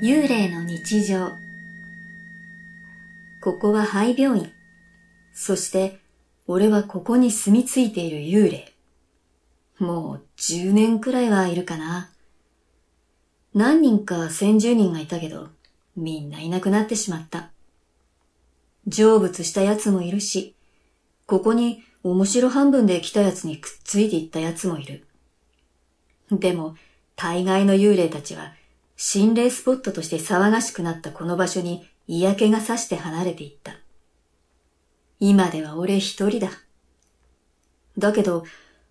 幽霊の日常。ここは廃病院。そして、俺はここに住み着いている幽霊。もう10年くらいはいるかな。何人か先住人がいたけど、みんないなくなってしまった。成仏した奴もいるし、ここに面白半分で来た奴にくっついていった奴もいる。でも、大概の幽霊たちは、心霊スポットとして騒がしくなったこの場所に嫌気がさして離れていった。今では俺一人だ。だけど、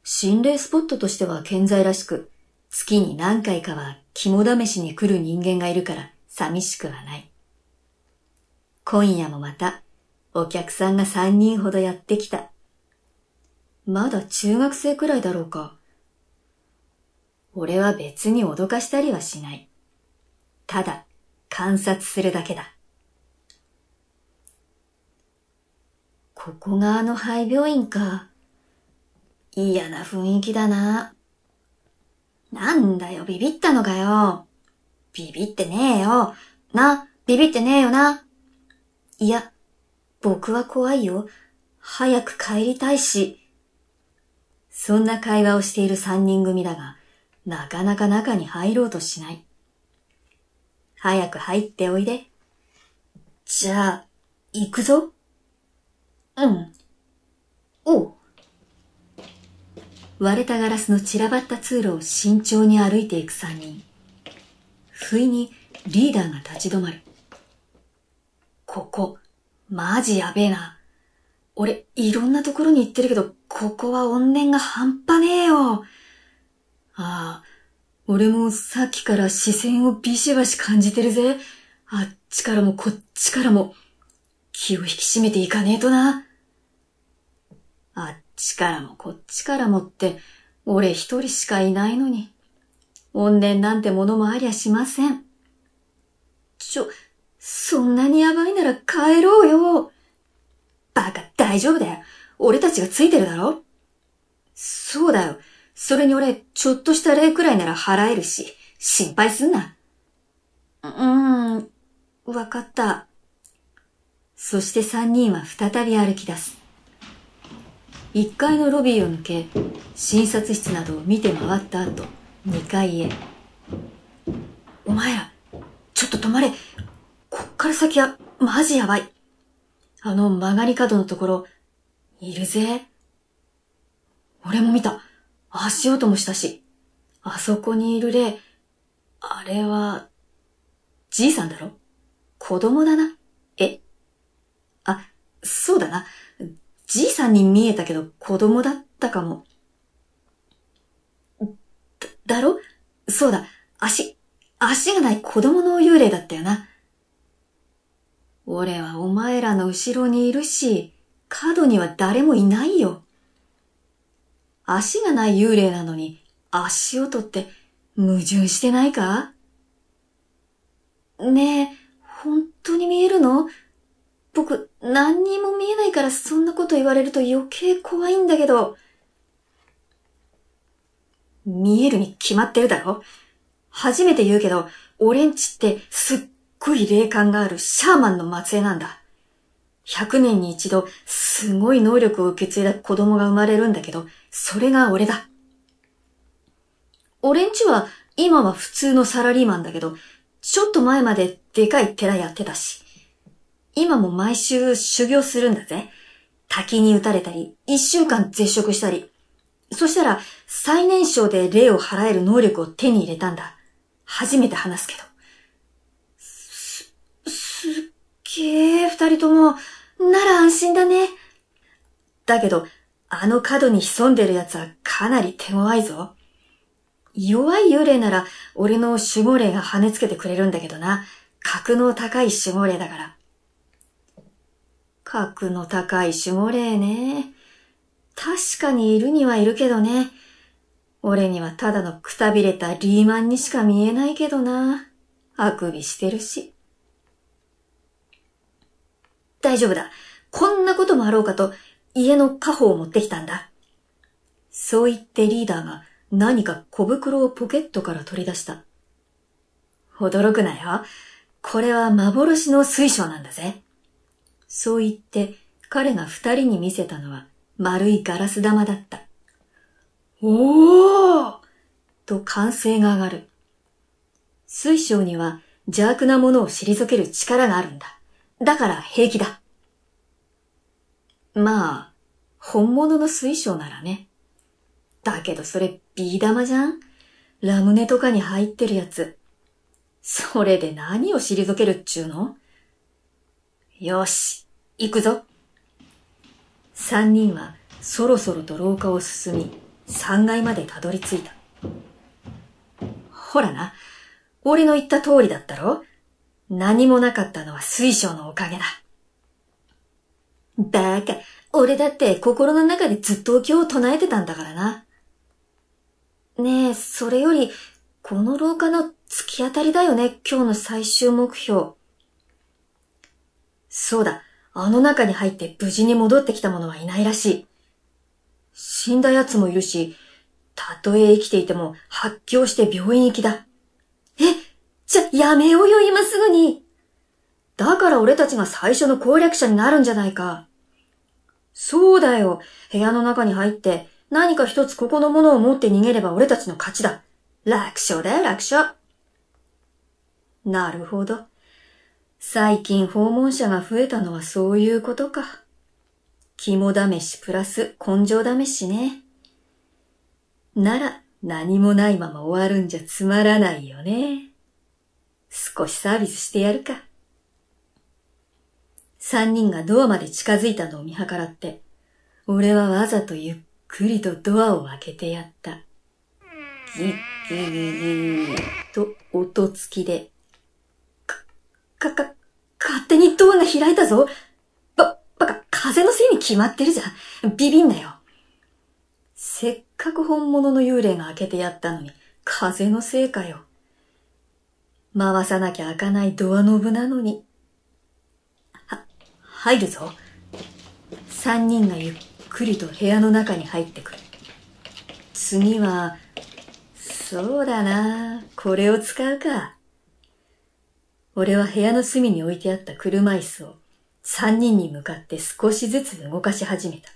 心霊スポットとしては健在らしく、月に何回かは肝試しに来る人間がいるから寂しくはない。今夜もまた、お客さんが三人ほどやってきた。まだ中学生くらいだろうか。俺は別に脅かしたりはしない。ただ観察するだけだ。ここがあの廃病院か。嫌な雰囲気だな。なんだよ、ビビったのかよ。ビビってねえよ。な、ビビってねえよな。いや、僕は怖いよ。早く帰りたいし。そんな会話をしている三人組だが、なかなか中に入ろうとしない。早く入っておいで。じゃあ、行くぞ。うん。おう。割れたガラスの散らばった通路を慎重に歩いていく三人。不意にリーダーが立ち止まる。ここ、マジやべえな。俺、いろんなところに行ってるけど、ここは怨念が半端ねえよ。ああ、俺もさっきから視線をビシバシ感じてるぜ。あっちからもこっちからも。気を引き締めていかねえとな。あっちからもこっちからもって、俺一人しかいないのに。怨念なんてものもありゃしません。ちょ、そんなにやばいなら帰ろうよ。バカ大丈夫だよ。俺たちがついてるだろそうだよ。それに俺、ちょっとした礼くらいなら払えるし、心配すんな。うーん、わかった。そして三人は再び歩き出す。一階のロビーを抜け、診察室などを見て回った後、二階へ。お前ら、ちょっと止まれ。こっから先は、マジやばい。あの曲がり角のところ、いるぜ。俺も見た。足音もしたし、あそこにいる霊、あれは、じいさんだろ子供だなえあ、そうだな。じいさんに見えたけど子供だったかも。だ、だろそうだ。足、足がない子供の幽霊だったよな。俺はお前らの後ろにいるし、角には誰もいないよ。足がない幽霊なのに足音って矛盾してないかねえ、本当に見えるの僕、何にも見えないからそんなこと言われると余計怖いんだけど。見えるに決まってるだろ初めて言うけど、俺んちってすっごい霊感があるシャーマンの末裔なんだ。100年に一度、すごい能力を受け継いだ子供が生まれるんだけど、それが俺だ。俺んちは、今は普通のサラリーマンだけど、ちょっと前まででかい寺やってたし、今も毎週修行するんだぜ。滝に打たれたり、一週間絶食したり。そしたら、最年少で霊を払える能力を手に入れたんだ。初めて話すけど。す、すっげえ、二人とも、なら安心だね。だけど、あの角に潜んでる奴はかなり手強いぞ。弱い幽霊なら、俺の守護霊が跳ねつけてくれるんだけどな。格の高い守護霊だから。格の高い守護霊ね。確かにいるにはいるけどね。俺にはただのくたびれたリーマンにしか見えないけどな。あくびしてるし。大丈夫だ。こんなこともあろうかと、家の家宝を持ってきたんだ。そう言ってリーダーが何か小袋をポケットから取り出した。驚くなよ。これは幻の水晶なんだぜ。そう言って彼が二人に見せたのは丸いガラス玉だった。おーと歓声が上がる。水晶には邪悪なものを退ける力があるんだ。だから平気だ。まあ、本物の水晶ならね。だけどそれビー玉じゃんラムネとかに入ってるやつ。それで何を退けるっちゅうのよし、行くぞ。三人はそろそろと廊下を進み、三階までたどり着いた。ほらな、俺の言った通りだったろ何もなかったのは水晶のおかげだ。バカ、俺だって心の中でずっとお経を唱えてたんだからな。ねえ、それより、この廊下の突き当たりだよね、今日の最終目標。そうだ、あの中に入って無事に戻ってきた者はいないらしい。死んだ奴もいるし、たとえ生きていても発狂して病院行きだ。ちやめようよ、今すぐに。だから俺たちが最初の攻略者になるんじゃないか。そうだよ。部屋の中に入って、何か一つここのものを持って逃げれば俺たちの勝ちだ。楽勝だよ、楽勝。なるほど。最近訪問者が増えたのはそういうことか。肝試しプラス根性試しね。なら何もないまま終わるんじゃつまらないよね。少しサービスしてやるか。三人がドアまで近づいたのを見計らって、俺はわざとゆっくりとドアを開けてやった。ギッギーと音付きで、か、か、か、勝手にドアが開いたぞば、ばか、風のせいに決まってるじゃん。ビビんなよ。せっかく本物の幽霊が開けてやったのに、風のせいかよ。回さなきゃ開かないドアノブなのに。は、入るぞ。三人がゆっくりと部屋の中に入ってくる。次は、そうだな、これを使うか。俺は部屋の隅に置いてあった車椅子を三人に向かって少しずつ動かし始めた。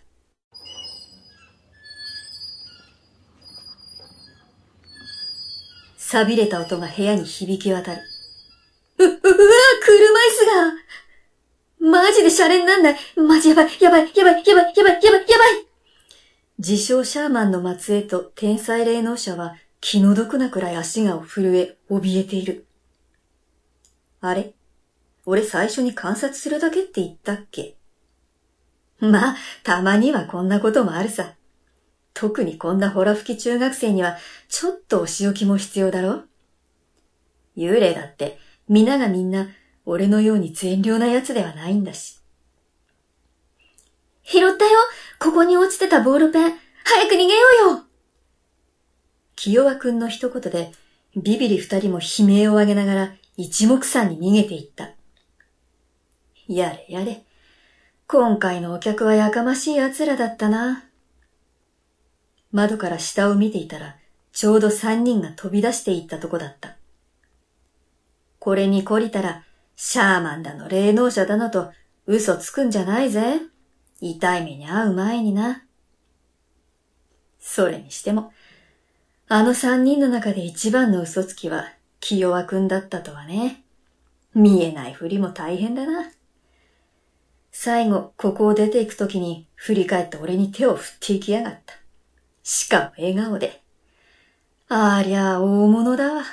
錆びれた音が部屋に響き渡る。う、うわ、車椅子がマジでシャレになんないマジやばいやばいやばいやばいやばいやばいやばい自称シャーマンの末裔と天才霊能者は気の毒なくらい足が震え、怯えている。あれ俺最初に観察するだけって言ったっけまあ、たまにはこんなこともあるさ。特にこんなほら吹き中学生にはちょっとお仕置きも必要だろ幽霊だって皆がみんな俺のように善良な奴ではないんだし。拾ったよここに落ちてたボールペン早く逃げようよ清和くんの一言でビビリ二人も悲鳴を上げながら一目散に逃げていった。やれやれ。今回のお客はやかましい奴らだったな。窓から下を見ていたら、ちょうど三人が飛び出していったとこだった。これに懲りたら、シャーマンだの霊能者だのと嘘つくんじゃないぜ。痛い目に遭う前にな。それにしても、あの三人の中で一番の嘘つきは清和くんだったとはね。見えないふりも大変だな。最後、ここを出ていくときに振り返って俺に手を振っていきやがった。しかも笑顔で。ありゃ、大物だわ。